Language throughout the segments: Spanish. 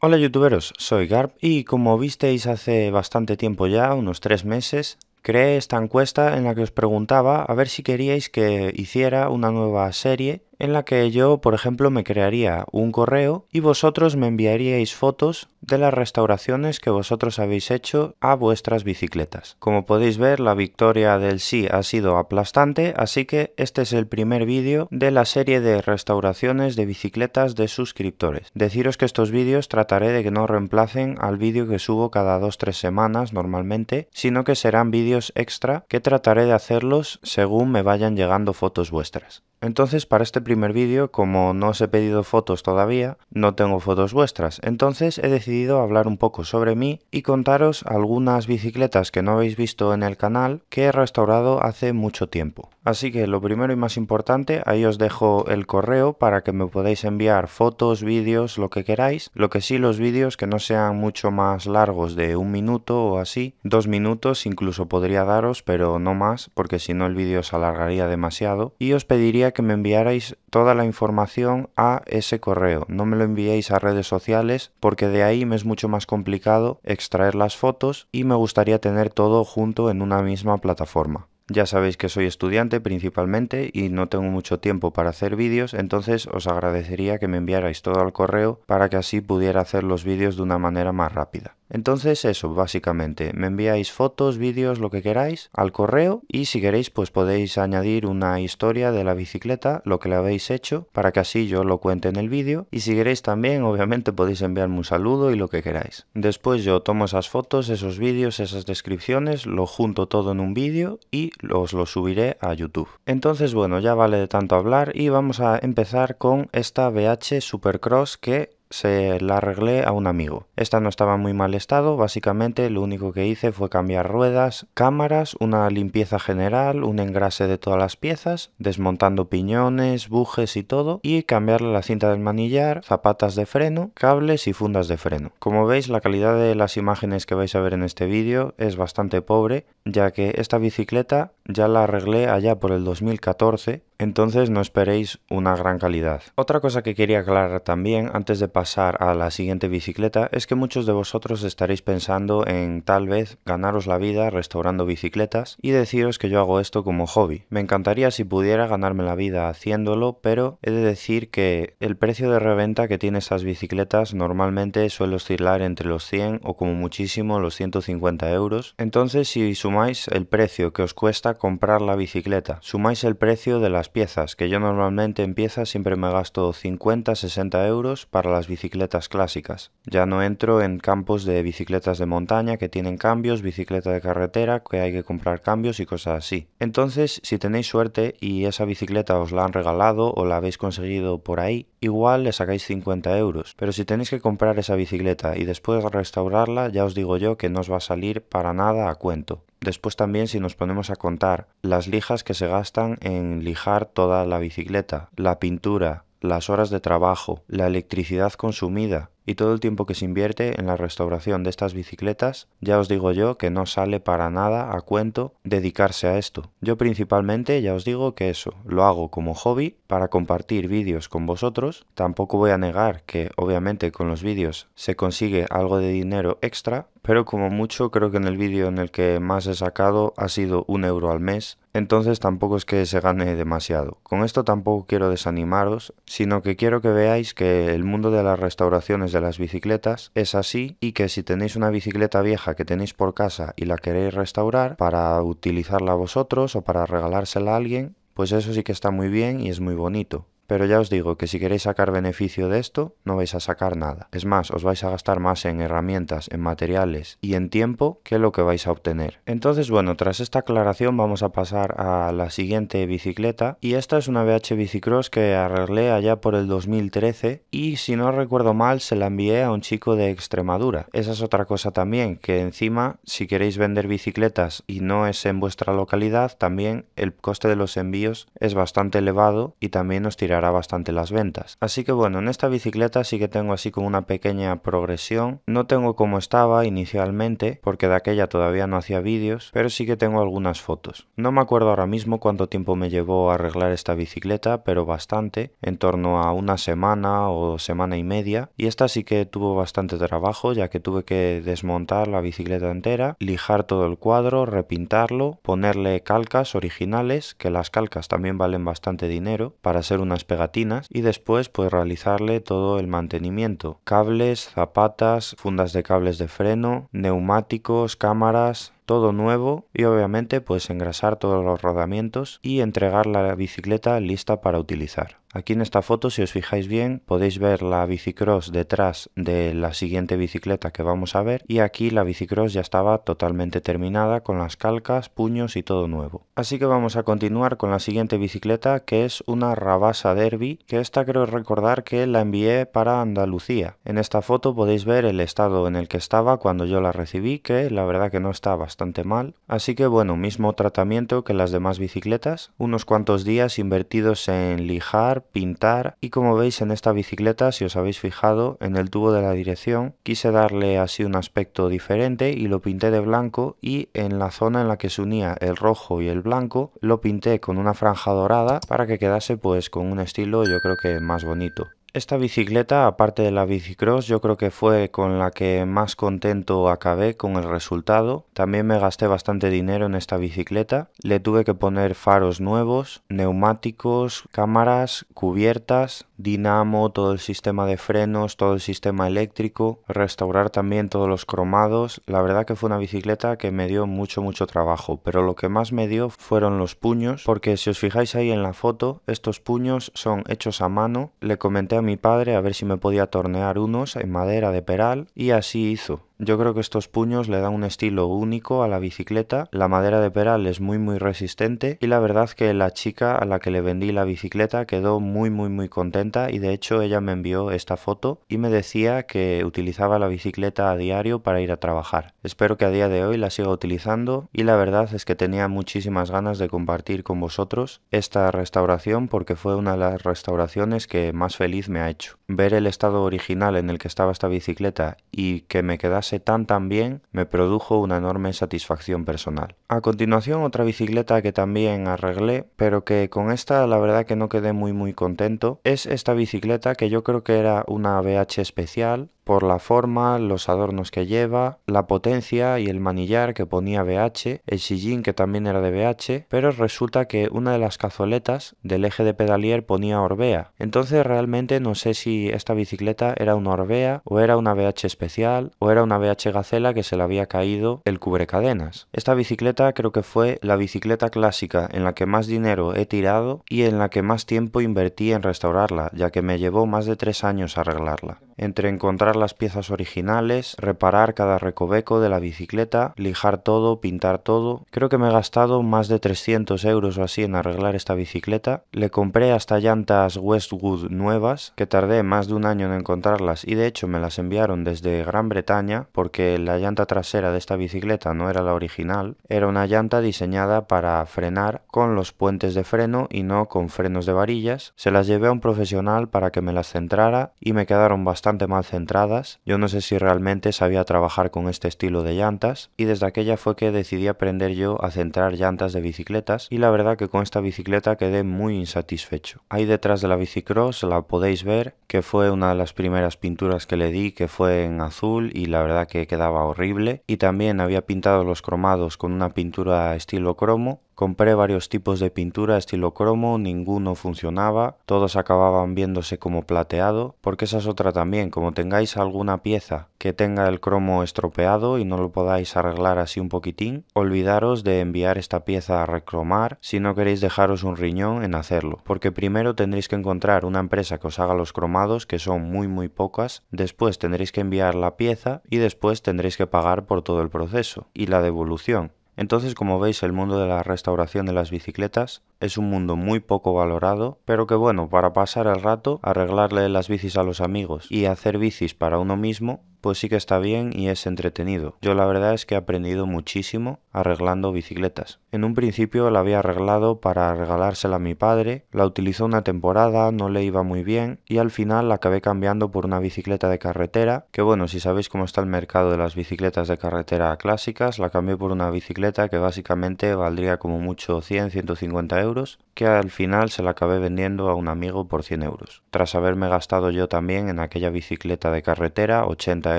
Hola youtuberos, soy Garp y como visteis hace bastante tiempo ya, unos tres meses, creé esta encuesta en la que os preguntaba a ver si queríais que hiciera una nueva serie en la que yo, por ejemplo, me crearía un correo y vosotros me enviaríais fotos de las restauraciones que vosotros habéis hecho a vuestras bicicletas. Como podéis ver, la victoria del sí ha sido aplastante, así que este es el primer vídeo de la serie de restauraciones de bicicletas de suscriptores. Deciros que estos vídeos trataré de que no reemplacen al vídeo que subo cada 2-3 semanas normalmente, sino que serán vídeos extra que trataré de hacerlos según me vayan llegando fotos vuestras. Entonces para este primer vídeo, como no os he pedido fotos todavía, no tengo fotos vuestras, entonces he decidido hablar un poco sobre mí y contaros algunas bicicletas que no habéis visto en el canal que he restaurado hace mucho tiempo. Así que lo primero y más importante, ahí os dejo el correo para que me podáis enviar fotos, vídeos, lo que queráis, lo que sí los vídeos que no sean mucho más largos de un minuto o así, dos minutos incluso podría daros, pero no más, porque si no el vídeo se alargaría demasiado, y os pediría que me enviarais toda la información a ese correo. No me lo enviéis a redes sociales porque de ahí me es mucho más complicado extraer las fotos y me gustaría tener todo junto en una misma plataforma. Ya sabéis que soy estudiante principalmente y no tengo mucho tiempo para hacer vídeos, entonces os agradecería que me enviarais todo al correo para que así pudiera hacer los vídeos de una manera más rápida. Entonces eso, básicamente, me enviáis fotos, vídeos, lo que queráis al correo y si queréis pues podéis añadir una historia de la bicicleta, lo que le habéis hecho, para que así yo lo cuente en el vídeo y si queréis también obviamente podéis enviarme un saludo y lo que queráis. Después yo tomo esas fotos, esos vídeos, esas descripciones, lo junto todo en un vídeo y os lo subiré a YouTube. Entonces bueno, ya vale de tanto hablar y vamos a empezar con esta BH Supercross que se la arreglé a un amigo. Esta no estaba muy mal estado, básicamente lo único que hice fue cambiar ruedas, cámaras, una limpieza general, un engrase de todas las piezas, desmontando piñones, bujes y todo, y cambiarle la cinta del manillar, zapatas de freno, cables y fundas de freno. Como veis la calidad de las imágenes que vais a ver en este vídeo es bastante pobre, ya que esta bicicleta ya la arreglé allá por el 2014, entonces no esperéis una gran calidad. Otra cosa que quería aclarar también antes de pasar a la siguiente bicicleta es que muchos de vosotros estaréis pensando en tal vez ganaros la vida restaurando bicicletas y deciros que yo hago esto como hobby. Me encantaría si pudiera ganarme la vida haciéndolo, pero he de decir que el precio de reventa que tiene estas bicicletas normalmente suele oscilar entre los 100 o como muchísimo los 150 euros. Entonces si sumáis el precio que os cuesta comprar la bicicleta. Sumáis el precio de las piezas, que yo normalmente en piezas siempre me gasto 50-60 euros para las bicicletas clásicas. Ya no entro en campos de bicicletas de montaña que tienen cambios, bicicleta de carretera que hay que comprar cambios y cosas así. Entonces, si tenéis suerte y esa bicicleta os la han regalado o la habéis conseguido por ahí, igual le sacáis 50 euros. Pero si tenéis que comprar esa bicicleta y después restaurarla, ya os digo yo que no os va a salir para nada a cuento. Después también si nos ponemos a contar las lijas que se gastan en lijar toda la bicicleta, la pintura, las horas de trabajo, la electricidad consumida, y todo el tiempo que se invierte en la restauración de estas bicicletas, ya os digo yo que no sale para nada a cuento dedicarse a esto. Yo principalmente ya os digo que eso lo hago como hobby para compartir vídeos con vosotros. Tampoco voy a negar que obviamente con los vídeos se consigue algo de dinero extra, pero como mucho creo que en el vídeo en el que más he sacado ha sido un euro al mes, entonces tampoco es que se gane demasiado. Con esto tampoco quiero desanimaros, sino que quiero que veáis que el mundo de las restauraciones de las bicicletas es así y que si tenéis una bicicleta vieja que tenéis por casa y la queréis restaurar para utilizarla vosotros o para regalársela a alguien, pues eso sí que está muy bien y es muy bonito. Pero ya os digo que si queréis sacar beneficio de esto, no vais a sacar nada. Es más, os vais a gastar más en herramientas, en materiales y en tiempo que lo que vais a obtener. Entonces, bueno, tras esta aclaración vamos a pasar a la siguiente bicicleta. Y esta es una BH Bicicross que arreglé allá por el 2013 y si no recuerdo mal se la envié a un chico de Extremadura. Esa es otra cosa también, que encima si queréis vender bicicletas y no es en vuestra localidad, también el coste de los envíos es bastante elevado y también os tirará bastante las ventas. Así que bueno, en esta bicicleta sí que tengo así como una pequeña progresión. No tengo como estaba inicialmente, porque de aquella todavía no hacía vídeos, pero sí que tengo algunas fotos. No me acuerdo ahora mismo cuánto tiempo me llevó a arreglar esta bicicleta, pero bastante, en torno a una semana o semana y media. Y esta sí que tuvo bastante trabajo, ya que tuve que desmontar la bicicleta entera, lijar todo el cuadro, repintarlo, ponerle calcas originales, que las calcas también valen bastante dinero, para ser unas pegatinas y después pues realizarle todo el mantenimiento, cables, zapatas, fundas de cables de freno, neumáticos, cámaras, todo nuevo y obviamente pues engrasar todos los rodamientos y entregar la bicicleta lista para utilizar. Aquí en esta foto, si os fijáis bien, podéis ver la bicicross detrás de la siguiente bicicleta que vamos a ver y aquí la bicicross ya estaba totalmente terminada con las calcas, puños y todo nuevo. Así que vamos a continuar con la siguiente bicicleta que es una Rabasa Derby, que esta creo recordar que la envié para Andalucía. En esta foto podéis ver el estado en el que estaba cuando yo la recibí, que la verdad que no está bastante mal, así que bueno, mismo tratamiento que las demás bicicletas, unos cuantos días invertidos en lijar, pintar y como veis en esta bicicleta, si os habéis fijado, en el tubo de la dirección quise darle así un aspecto diferente y lo pinté de blanco y en la zona en la que se unía el rojo y el blanco lo pinté con una franja dorada para que quedase pues con un estilo yo creo que más bonito. Esta bicicleta, aparte de la bicicross, yo creo que fue con la que más contento acabé con el resultado. También me gasté bastante dinero en esta bicicleta le tuve que poner faros nuevos, neumáticos, cámaras, cubiertas, dinamo, todo el sistema de frenos, todo el sistema eléctrico, restaurar también todos los cromados. La verdad que fue una bicicleta que me dio mucho, mucho trabajo, pero lo que más me dio fueron los puños, porque si os fijáis ahí en la foto, estos puños son hechos a mano. Le comenté a mi padre a ver si me podía tornear unos en madera de peral y así hizo. Yo creo que estos puños le dan un estilo único a la bicicleta, la madera de peral es muy muy resistente y la verdad que la chica a la que le vendí la bicicleta quedó muy muy muy contenta y de hecho ella me envió esta foto y me decía que utilizaba la bicicleta a diario para ir a trabajar. Espero que a día de hoy la siga utilizando y la verdad es que tenía muchísimas ganas de compartir con vosotros esta restauración porque fue una de las restauraciones que más feliz me ha hecho. Ver el estado original en el que estaba esta bicicleta y que me quedase tan tan bien me produjo una enorme satisfacción personal. A continuación otra bicicleta que también arreglé, pero que con esta la verdad que no quedé muy muy contento, es esta bicicleta que yo creo que era una BH especial, por la forma, los adornos que lleva, la potencia y el manillar que ponía BH, el sillín que también era de BH, pero resulta que una de las cazoletas del eje de pedalier ponía Orbea. Entonces realmente no sé si esta bicicleta era una Orbea o era una BH especial o era una BH Gacela que se le había caído el cubrecadenas. Esta bicicleta creo que fue la bicicleta clásica en la que más dinero he tirado y en la que más tiempo invertí en restaurarla, ya que me llevó más de tres años arreglarla entre encontrar las piezas originales, reparar cada recoveco de la bicicleta, lijar todo, pintar todo. Creo que me he gastado más de 300 euros o así en arreglar esta bicicleta. Le compré hasta llantas Westwood nuevas, que tardé más de un año en encontrarlas y de hecho me las enviaron desde Gran Bretaña porque la llanta trasera de esta bicicleta no era la original, era una llanta diseñada para frenar con los puentes de freno y no con frenos de varillas. Se las llevé a un profesional para que me las centrara y me quedaron bastante mal centradas, yo no sé si realmente sabía trabajar con este estilo de llantas y desde aquella fue que decidí aprender yo a centrar llantas de bicicletas y la verdad que con esta bicicleta quedé muy insatisfecho. Ahí detrás de la bicicross la podéis ver que fue una de las primeras pinturas que le di que fue en azul y la verdad que quedaba horrible y también había pintado los cromados con una pintura estilo cromo Compré varios tipos de pintura estilo cromo, ninguno funcionaba, todos acababan viéndose como plateado, porque esa es otra también, como tengáis alguna pieza que tenga el cromo estropeado y no lo podáis arreglar así un poquitín, olvidaros de enviar esta pieza a recromar si no queréis dejaros un riñón en hacerlo, porque primero tendréis que encontrar una empresa que os haga los cromados, que son muy muy pocas, después tendréis que enviar la pieza y después tendréis que pagar por todo el proceso y la devolución. Entonces, como veis, el mundo de la restauración de las bicicletas es un mundo muy poco valorado, pero que bueno, para pasar el rato, arreglarle las bicis a los amigos y hacer bicis para uno mismo pues sí que está bien y es entretenido. Yo la verdad es que he aprendido muchísimo arreglando bicicletas. En un principio la había arreglado para regalársela a mi padre, la utilizó una temporada, no le iba muy bien y al final la acabé cambiando por una bicicleta de carretera, que bueno, si sabéis cómo está el mercado de las bicicletas de carretera clásicas, la cambié por una bicicleta que básicamente valdría como mucho 100-150 euros, que al final se la acabé vendiendo a un amigo por 100 euros tras haberme gastado yo también en aquella bicicleta de carretera 80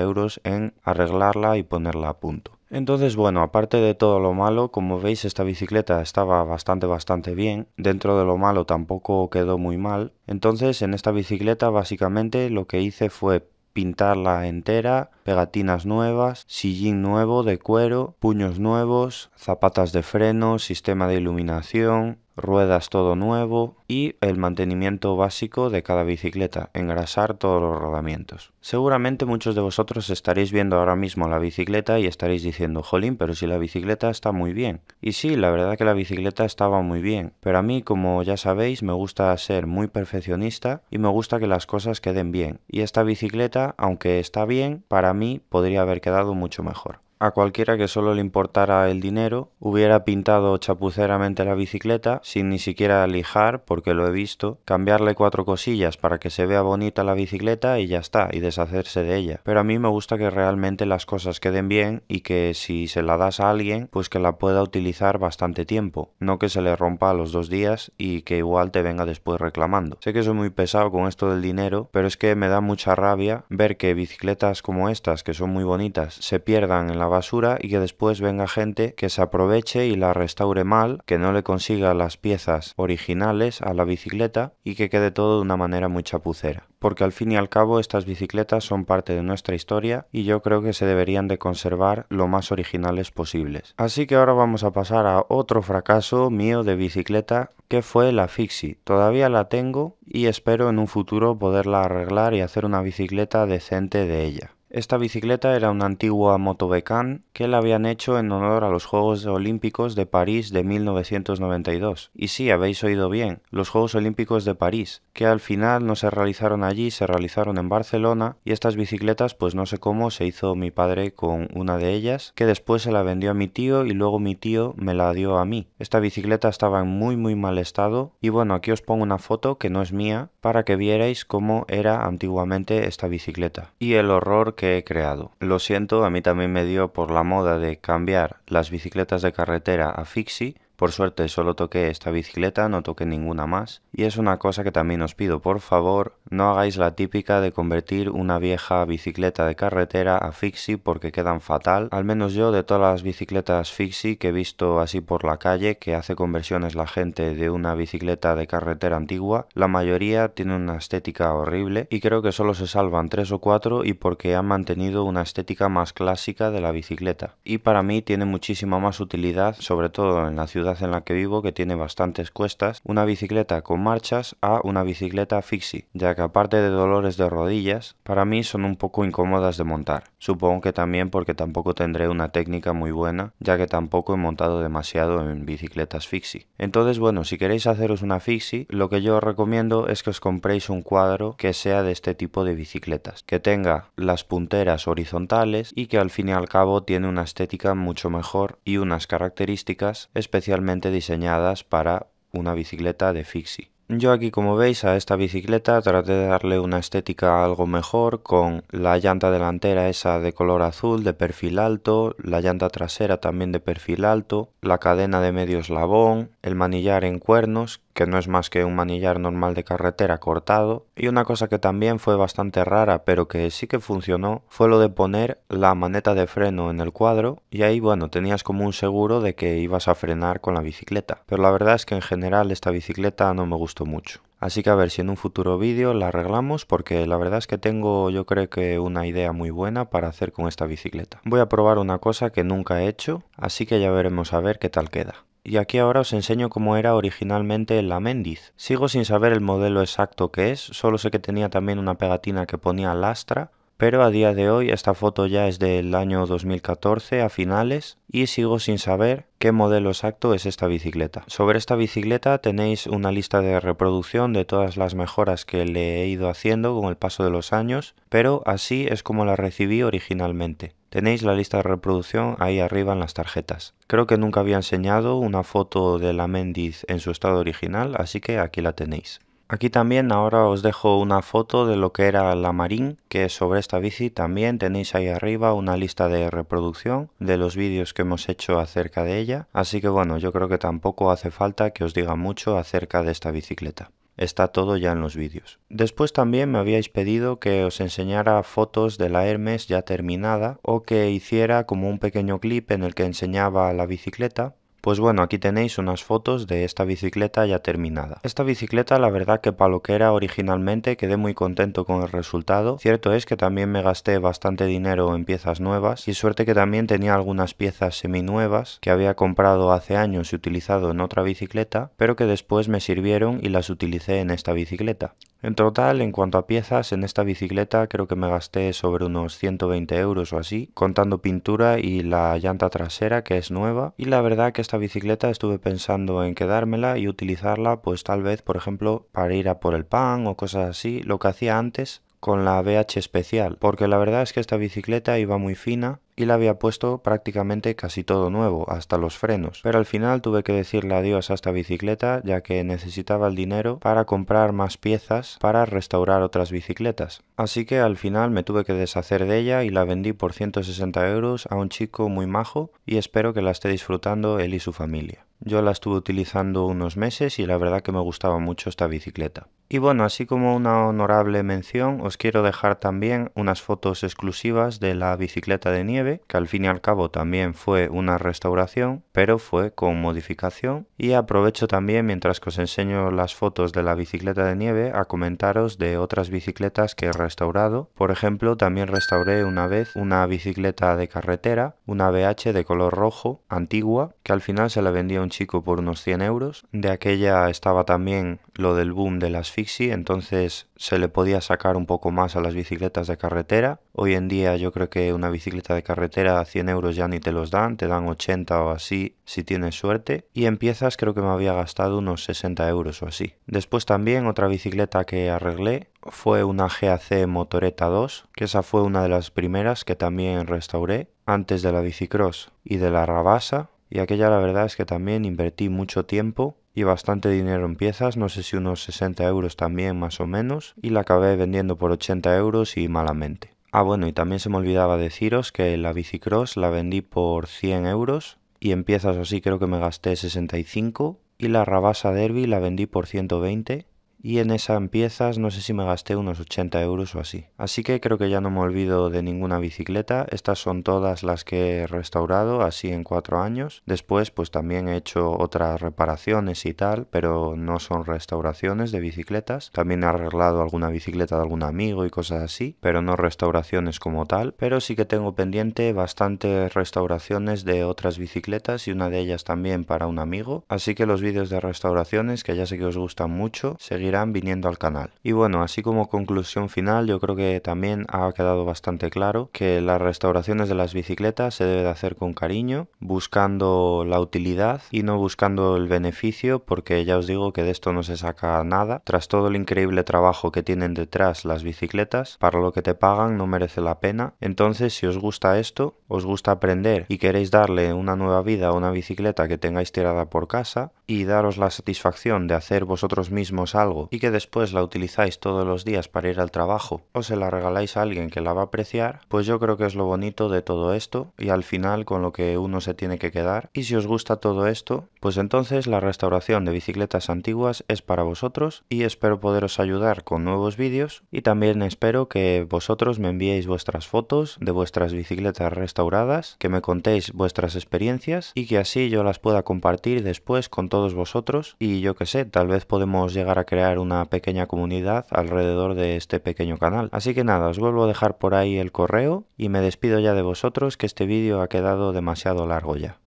euros en arreglarla y ponerla a punto. Entonces, bueno, aparte de todo lo malo, como veis esta bicicleta estaba bastante bastante bien, dentro de lo malo tampoco quedó muy mal. Entonces, en esta bicicleta básicamente lo que hice fue pintarla entera, pegatinas nuevas, sillín nuevo de cuero, puños nuevos, zapatas de freno, sistema de iluminación, ruedas todo nuevo y el mantenimiento básico de cada bicicleta, engrasar todos los rodamientos. Seguramente muchos de vosotros estaréis viendo ahora mismo la bicicleta y estaréis diciendo, jolín, pero si la bicicleta está muy bien. Y sí, la verdad que la bicicleta estaba muy bien, pero a mí, como ya sabéis, me gusta ser muy perfeccionista y me gusta que las cosas queden bien. Y esta bicicleta, aunque está bien, para mí podría haber quedado mucho mejor a cualquiera que solo le importara el dinero, hubiera pintado chapuceramente la bicicleta, sin ni siquiera lijar, porque lo he visto, cambiarle cuatro cosillas para que se vea bonita la bicicleta y ya está, y deshacerse de ella. Pero a mí me gusta que realmente las cosas queden bien y que si se la das a alguien, pues que la pueda utilizar bastante tiempo, no que se le rompa a los dos días y que igual te venga después reclamando. Sé que soy muy pesado con esto del dinero, pero es que me da mucha rabia ver que bicicletas como estas, que son muy bonitas, se pierdan en la basura y que después venga gente que se aproveche y la restaure mal, que no le consiga las piezas originales a la bicicleta y que quede todo de una manera muy chapucera. Porque al fin y al cabo estas bicicletas son parte de nuestra historia y yo creo que se deberían de conservar lo más originales posibles. Así que ahora vamos a pasar a otro fracaso mío de bicicleta que fue la Fixie. Todavía la tengo y espero en un futuro poderla arreglar y hacer una bicicleta decente de ella. Esta bicicleta era una antigua motobecan que la habían hecho en honor a los Juegos Olímpicos de París de 1992. Y sí, habéis oído bien, los Juegos Olímpicos de París, que al final no se realizaron allí, se realizaron en Barcelona y estas bicicletas pues no sé cómo se hizo mi padre con una de ellas, que después se la vendió a mi tío y luego mi tío me la dio a mí. Esta bicicleta estaba en muy muy mal estado y bueno, aquí os pongo una foto que no es mía para que vierais cómo era antiguamente esta bicicleta y el horror que he creado. Lo siento, a mí también me dio por la moda de cambiar las bicicletas de carretera a fixie por suerte solo toqué esta bicicleta, no toqué ninguna más. Y es una cosa que también os pido, por favor, no hagáis la típica de convertir una vieja bicicleta de carretera a fixie porque quedan fatal. Al menos yo de todas las bicicletas fixie que he visto así por la calle que hace conversiones la gente de una bicicleta de carretera antigua, la mayoría tiene una estética horrible y creo que solo se salvan tres o cuatro y porque han mantenido una estética más clásica de la bicicleta. Y para mí tiene muchísima más utilidad, sobre todo en la ciudad en la que vivo que tiene bastantes cuestas, una bicicleta con marchas a una bicicleta fixie, ya que aparte de dolores de rodillas, para mí son un poco incómodas de montar. Supongo que también porque tampoco tendré una técnica muy buena, ya que tampoco he montado demasiado en bicicletas fixie. Entonces bueno, si queréis haceros una fixie, lo que yo os recomiendo es que os compréis un cuadro que sea de este tipo de bicicletas, que tenga las punteras horizontales y que al fin y al cabo tiene una estética mucho mejor y unas características especialmente diseñadas para una bicicleta de fixie. Yo aquí como veis a esta bicicleta traté de darle una estética algo mejor con la llanta delantera esa de color azul de perfil alto, la llanta trasera también de perfil alto, la cadena de medio eslabón, el manillar en cuernos que no es más que un manillar normal de carretera cortado, y una cosa que también fue bastante rara pero que sí que funcionó fue lo de poner la maneta de freno en el cuadro y ahí bueno tenías como un seguro de que ibas a frenar con la bicicleta, pero la verdad es que en general esta bicicleta no me gustó mucho. Así que a ver si en un futuro vídeo la arreglamos porque la verdad es que tengo yo creo que una idea muy buena para hacer con esta bicicleta. Voy a probar una cosa que nunca he hecho, así que ya veremos a ver qué tal queda y aquí ahora os enseño cómo era originalmente el Méndiz. Sigo sin saber el modelo exacto que es, solo sé que tenía también una pegatina que ponía lastra pero a día de hoy esta foto ya es del año 2014 a finales y sigo sin saber qué modelo exacto es esta bicicleta. Sobre esta bicicleta tenéis una lista de reproducción de todas las mejoras que le he ido haciendo con el paso de los años, pero así es como la recibí originalmente. Tenéis la lista de reproducción ahí arriba en las tarjetas. Creo que nunca había enseñado una foto de la Mendiz en su estado original, así que aquí la tenéis. Aquí también ahora os dejo una foto de lo que era la Marín, que sobre esta bici también tenéis ahí arriba una lista de reproducción de los vídeos que hemos hecho acerca de ella, así que bueno, yo creo que tampoco hace falta que os diga mucho acerca de esta bicicleta está todo ya en los vídeos. Después también me habíais pedido que os enseñara fotos de la Hermes ya terminada o que hiciera como un pequeño clip en el que enseñaba la bicicleta pues bueno, aquí tenéis unas fotos de esta bicicleta ya terminada. Esta bicicleta la verdad que para lo que era originalmente quedé muy contento con el resultado. Cierto es que también me gasté bastante dinero en piezas nuevas y suerte que también tenía algunas piezas seminuevas que había comprado hace años y utilizado en otra bicicleta, pero que después me sirvieron y las utilicé en esta bicicleta. En total, en cuanto a piezas, en esta bicicleta creo que me gasté sobre unos 120 euros o así, contando pintura y la llanta trasera que es nueva. Y la verdad que esta bicicleta estuve pensando en quedármela y utilizarla pues tal vez, por ejemplo, para ir a por el pan o cosas así, lo que hacía antes con la BH especial, porque la verdad es que esta bicicleta iba muy fina y la había puesto prácticamente casi todo nuevo, hasta los frenos. Pero al final tuve que decirle adiós a esta bicicleta ya que necesitaba el dinero para comprar más piezas para restaurar otras bicicletas. Así que al final me tuve que deshacer de ella y la vendí por 160 euros a un chico muy majo y espero que la esté disfrutando él y su familia. Yo la estuve utilizando unos meses y la verdad que me gustaba mucho esta bicicleta. Y bueno, así como una honorable mención, os quiero dejar también unas fotos exclusivas de la bicicleta de nieve, que al fin y al cabo también fue una restauración, pero fue con modificación. Y aprovecho también, mientras que os enseño las fotos de la bicicleta de nieve, a comentaros de otras bicicletas que he restaurado. Por ejemplo, también restauré una vez una bicicleta de carretera, una BH de color rojo, antigua, que al final se la vendía a un chico por unos 100 euros. De aquella estaba también lo del boom de las entonces se le podía sacar un poco más a las bicicletas de carretera. Hoy en día yo creo que una bicicleta de carretera a 100 euros ya ni te los dan, te dan 80 o así si tienes suerte. Y en piezas creo que me había gastado unos 60 euros o así. Después también otra bicicleta que arreglé fue una GAC Motoreta 2, que esa fue una de las primeras que también restauré antes de la bicicross y de la rabasa. Y aquella la verdad es que también invertí mucho tiempo y bastante dinero en piezas, no sé si unos 60 euros también más o menos, y la acabé vendiendo por 80 euros y malamente. Ah, bueno, y también se me olvidaba deciros que la bicicross la vendí por 100 euros y en piezas así creo que me gasté 65 y la Rabasa Derby la vendí por 120 y en esa en piezas no sé si me gasté unos 80 euros o así. Así que creo que ya no me olvido de ninguna bicicleta, estas son todas las que he restaurado así en cuatro años. Después pues también he hecho otras reparaciones y tal, pero no son restauraciones de bicicletas. También he arreglado alguna bicicleta de algún amigo y cosas así, pero no restauraciones como tal. Pero sí que tengo pendiente bastantes restauraciones de otras bicicletas y una de ellas también para un amigo. Así que los vídeos de restauraciones, que ya sé que os gustan mucho, seguid irán viniendo al canal. Y bueno, así como conclusión final, yo creo que también ha quedado bastante claro que las restauraciones de las bicicletas se debe de hacer con cariño, buscando la utilidad y no buscando el beneficio, porque ya os digo que de esto no se saca nada. Tras todo el increíble trabajo que tienen detrás las bicicletas, para lo que te pagan no merece la pena. Entonces, si os gusta esto, os gusta aprender y queréis darle una nueva vida a una bicicleta que tengáis tirada por casa y daros la satisfacción de hacer vosotros mismos algo y que después la utilizáis todos los días para ir al trabajo o se la regaláis a alguien que la va a apreciar, pues yo creo que es lo bonito de todo esto y al final con lo que uno se tiene que quedar. Y si os gusta todo esto, pues entonces la restauración de bicicletas antiguas es para vosotros y espero poderos ayudar con nuevos vídeos y también espero que vosotros me enviéis vuestras fotos de vuestras bicicletas restauradas, que me contéis vuestras experiencias y que así yo las pueda compartir después con todos vosotros y yo que sé, tal vez podemos llegar a crear una pequeña comunidad alrededor de este pequeño canal. Así que nada, os vuelvo a dejar por ahí el correo y me despido ya de vosotros que este vídeo ha quedado demasiado largo ya.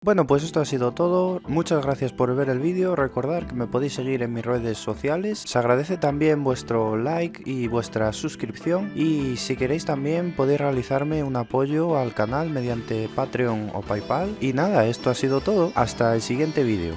Bueno, pues esto ha sido todo. Muchas gracias por ver el vídeo. recordar que me podéis seguir en mis redes sociales. Se agradece también vuestro like y vuestra suscripción. Y si queréis también podéis realizarme un apoyo al canal mediante Patreon o Paypal. Y nada, esto ha sido todo. Hasta el siguiente vídeo.